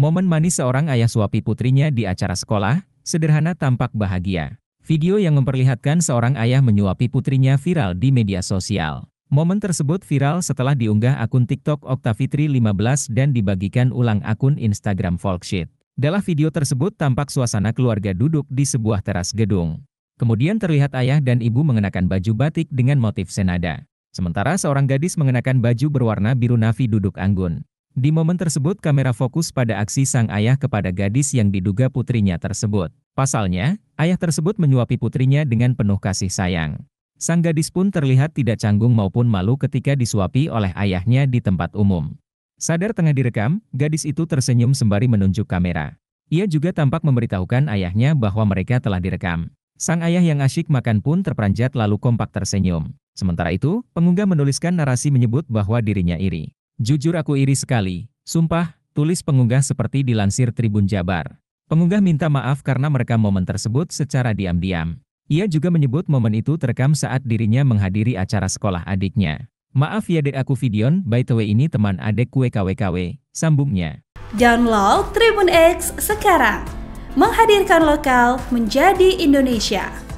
Momen manis seorang ayah suapi putrinya di acara sekolah, sederhana tampak bahagia. Video yang memperlihatkan seorang ayah menyuapi putrinya viral di media sosial. Momen tersebut viral setelah diunggah akun TikTok Oktavitri 15 dan dibagikan ulang akun Instagram Folksheet. Dalam video tersebut tampak suasana keluarga duduk di sebuah teras gedung. Kemudian terlihat ayah dan ibu mengenakan baju batik dengan motif senada. Sementara seorang gadis mengenakan baju berwarna biru navi duduk anggun. Di momen tersebut kamera fokus pada aksi sang ayah kepada gadis yang diduga putrinya tersebut. Pasalnya, ayah tersebut menyuapi putrinya dengan penuh kasih sayang. Sang gadis pun terlihat tidak canggung maupun malu ketika disuapi oleh ayahnya di tempat umum. Sadar tengah direkam, gadis itu tersenyum sembari menunjuk kamera. Ia juga tampak memberitahukan ayahnya bahwa mereka telah direkam. Sang ayah yang asyik makan pun terperanjat lalu kompak tersenyum. Sementara itu, pengunggah menuliskan narasi menyebut bahwa dirinya iri. Jujur aku iri sekali, sumpah, tulis pengunggah seperti dilansir Tribun Jabar. Pengunggah minta maaf karena merekam momen tersebut secara diam-diam. Ia juga menyebut momen itu terekam saat dirinya menghadiri acara sekolah adiknya. Maaf ya dek aku Vidion, by the way ini teman adek kue KWKW, sambungnya. Download Tribun X sekarang, menghadirkan lokal menjadi Indonesia.